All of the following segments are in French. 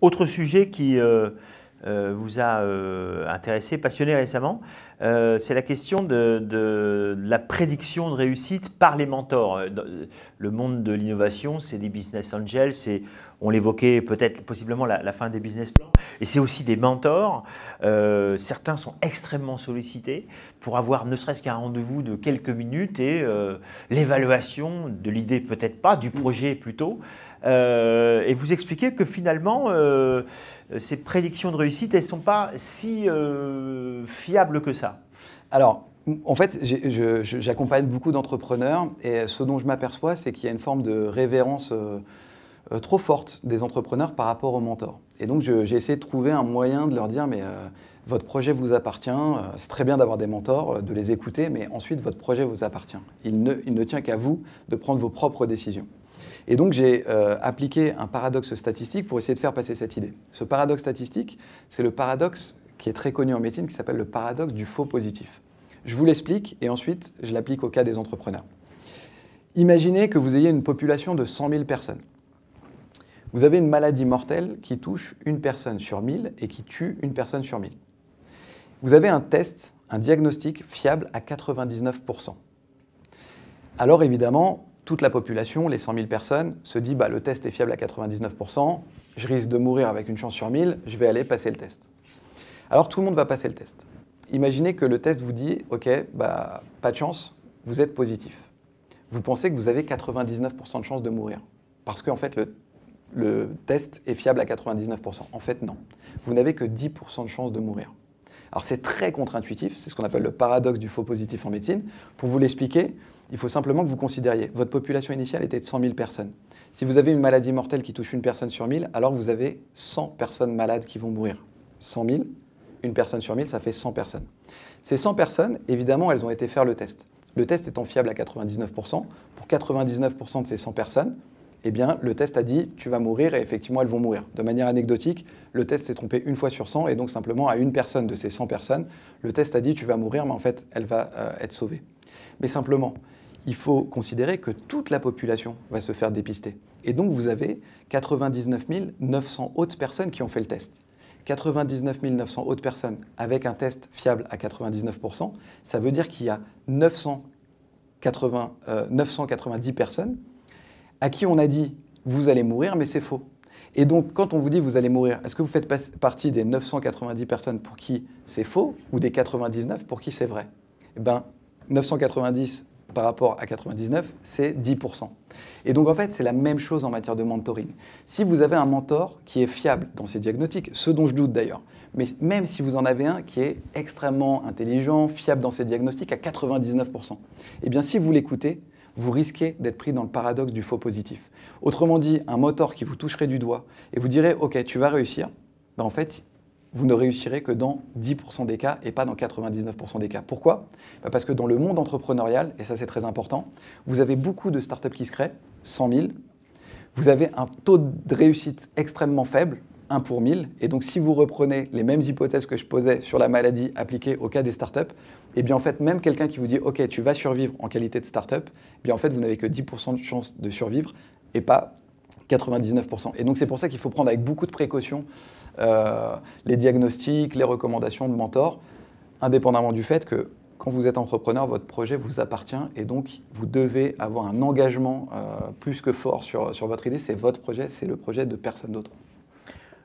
Autre sujet qui euh, euh, vous a euh, intéressé, passionné récemment, euh, c'est la question de, la prédiction de réussite par les mentors. Euh, le monde de l'innovation, c'est des business angels, c'est on l'évoquait peut-être possiblement la, fin des business plans, et c'est aussi des mentors. Euh, certains sont extrêmement sollicités pour avoir ne serait-ce qu'un rendez-vous de quelques minutes et l'évaluation de l'idée peut-être pas, du projet plutôt. et vous expliquez que finalement, ces prédictions de réussite, elles ne sont pas si fiables que ça. Alors, en fait, j'accompagne beaucoup d'entrepreneurs et ce dont je m'aperçois, c'est qu'il y a une forme de révérence euh, euh, trop forte des entrepreneurs par rapport aux mentors. Et donc, j'ai essayé de trouver un moyen de leur dire, mais euh, votre projet vous appartient, c'est très bien d'avoir des mentors, de les écouter, mais ensuite, votre projet vous appartient. Il ne, tient qu'à vous de prendre vos propres décisions. Et donc j'ai appliqué un paradoxe statistique pour essayer de faire passer cette idée. Ce paradoxe statistique, c'est le paradoxe qui est très connu en médecine, qui s'appelle le paradoxe du faux positif. Je vous l'explique et ensuite je l'applique au cas des entrepreneurs. Imaginez que vous ayez une population de 100 000 personnes. Vous avez une maladie mortelle qui touche une personne sur 1000 et qui tue une personne sur 1000. Vous avez un test, un diagnostic fiable à 99%. Alors évidemment, toute la population, les 100 000 personnes, se dit bah, le test est fiable à 99%, je risque de mourir avec une chance sur 1000, je vais aller passer le test. Alors tout le monde va passer le test. Imaginez que le test vous dit, OK, bah, pas de chance, vous êtes positif. Vous pensez que vous avez 99% de chance de mourir. Parce qu'en fait, le, le test est fiable à 99%. En fait, non. Vous n'avez que 10% de chance de mourir. Alors c'est très contre-intuitif, c'est ce qu'on appelle le paradoxe du faux positif en médecine. Pour vous l'expliquer, il faut simplement que vous considériez, votre population initiale était de 100 000 personnes. Si vous avez une maladie mortelle qui touche une personne sur 1000, alors vous avez 100 personnes malades qui vont mourir. 100 000 une personne sur 1000, ça fait 100 personnes. Ces 100 personnes, évidemment, elles ont été faire le test. Le test étant fiable à 99%, pour 99% de ces 100 personnes, eh bien, le test a dit tu vas mourir et effectivement elles vont mourir. De manière anecdotique, le test s'est trompé une fois sur 100 et donc simplement à une personne de ces 100 personnes, le test a dit tu vas mourir mais en fait elle va euh, être sauvée. Mais simplement, il faut considérer que toute la population va se faire dépister. Et donc vous avez 99 900 autres personnes qui ont fait le test. 99 900 autres personnes avec un test fiable à 99%, ça veut dire qu'il y a 990 euh, personnes à qui on a dit vous allez mourir, mais c'est faux. Et donc, quand on vous dit vous allez mourir, est-ce que vous faites partie des 990 personnes pour qui c'est faux ou des 99 pour qui c'est vrai Eh bien, 990 par rapport à 99, c'est 10%. Et donc en fait, c'est la même chose en matière de mentoring. Si vous avez un mentor qui est fiable dans ses diagnostics, ce dont je doute d'ailleurs, mais même si vous en avez un qui est extrêmement intelligent, fiable dans ses diagnostics à 99%, eh bien si vous l'écoutez, vous risquez d'être pris dans le paradoxe du faux positif. Autrement dit, un mentor qui vous toucherait du doigt et vous dirait OK, tu vas réussir, ben, en fait, vous ne réussirez que dans 10% des cas et pas dans 99% des cas. Pourquoi bah, Parce que dans le monde entrepreneurial, et ça c'est très important, vous avez beaucoup de startups qui se créent, 100 000, vous avez un taux de réussite extrêmement faible, 1 pour 1000, et donc si vous reprenez les mêmes hypothèses que je posais sur la maladie appliquée au cas des startups, et eh bien en fait même quelqu'un qui vous dit ok tu vas survivre en qualité de startup, eh bien en fait vous n'avez que 10% de chance de survivre et pas 99%. Et donc c'est pour ça qu'il faut prendre avec beaucoup de précautions euh, les diagnostics, les recommandations de mentors, indépendamment du fait que quand vous êtes entrepreneur, votre projet vous appartient et donc vous devez avoir un engagement euh, plus que fort sur votre idée. C'est votre projet, c'est le projet de personne d'autre.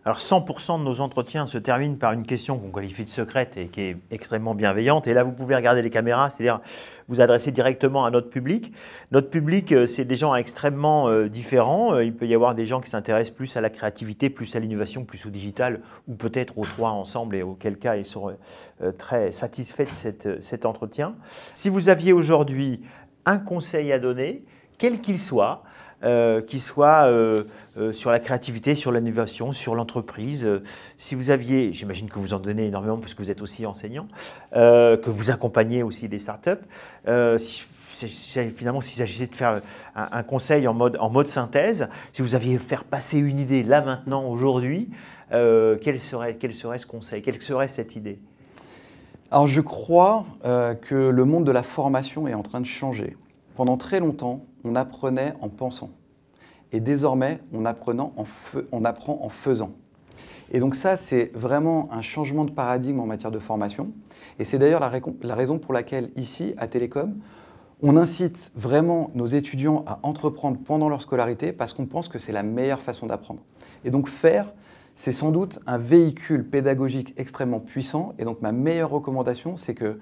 Alors 100% de nos entretiens se terminent par une question qu'on qualifie de secrète et qui est extrêmement bienveillante. Et là, vous pouvez regarder les caméras, c'est-à-dire vous adresser directement à notre public. Notre public, euh, c'est des gens extrêmement euh, différents. Euh, il peut y avoir des gens qui s'intéressent plus à la créativité, plus à l'innovation, plus au digital, ou peut-être aux trois ensemble, et auquel cas ils sont très satisfaits de cet entretien. Si vous aviez aujourd'hui un conseil à donner, quel qu'il soit, euh, qui soit euh, euh, sur la créativité, sur l'innovation, sur l'entreprise. si vous aviez, j'imagine que vous en donnez énormément parce que vous êtes aussi enseignant, que vous accompagnez aussi des startups, si, finalement, s'il s'agissait de faire un, conseil en mode, en mode synthèse, si vous aviez faire passer une idée là maintenant, aujourd'hui, quel, serait, quel serait ce conseil Quelle serait cette idée alors je crois que le monde de la formation est en train de changer. Pendant très longtemps, on apprenait en pensant. Et désormais, on, apprenant en on apprend en faisant. Et donc ça, c'est vraiment un changement de paradigme en matière de formation. Et c'est d'ailleurs la, raison pour laquelle ici, à Télécom, on incite vraiment nos étudiants à entreprendre pendant leur scolarité parce qu'on pense que c'est la meilleure façon d'apprendre. Et donc faire, c'est sans doute un véhicule pédagogique extrêmement puissant. Et donc ma meilleure recommandation, c'est que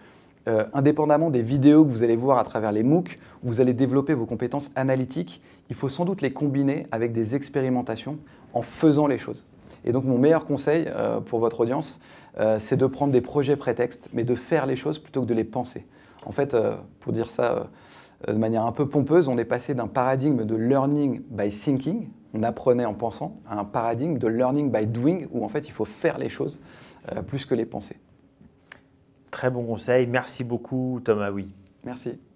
euh, indépendamment des vidéos que vous allez voir à travers les MOOC, où vous allez développer vos compétences analytiques, il faut sans doute les combiner avec des expérimentations en faisant les choses. Et donc mon meilleur conseil euh, pour votre audience, euh, c'est de prendre des projets prétextes, mais de faire les choses plutôt que de les penser. En fait, pour dire ça de manière un peu pompeuse, on est passé d'un paradigme de learning by thinking, on apprenait en pensant, à un paradigme de learning by doing, où en fait il faut faire les choses plus que les penser. Très bon conseil. Merci beaucoup, Thomas. Oui. Merci.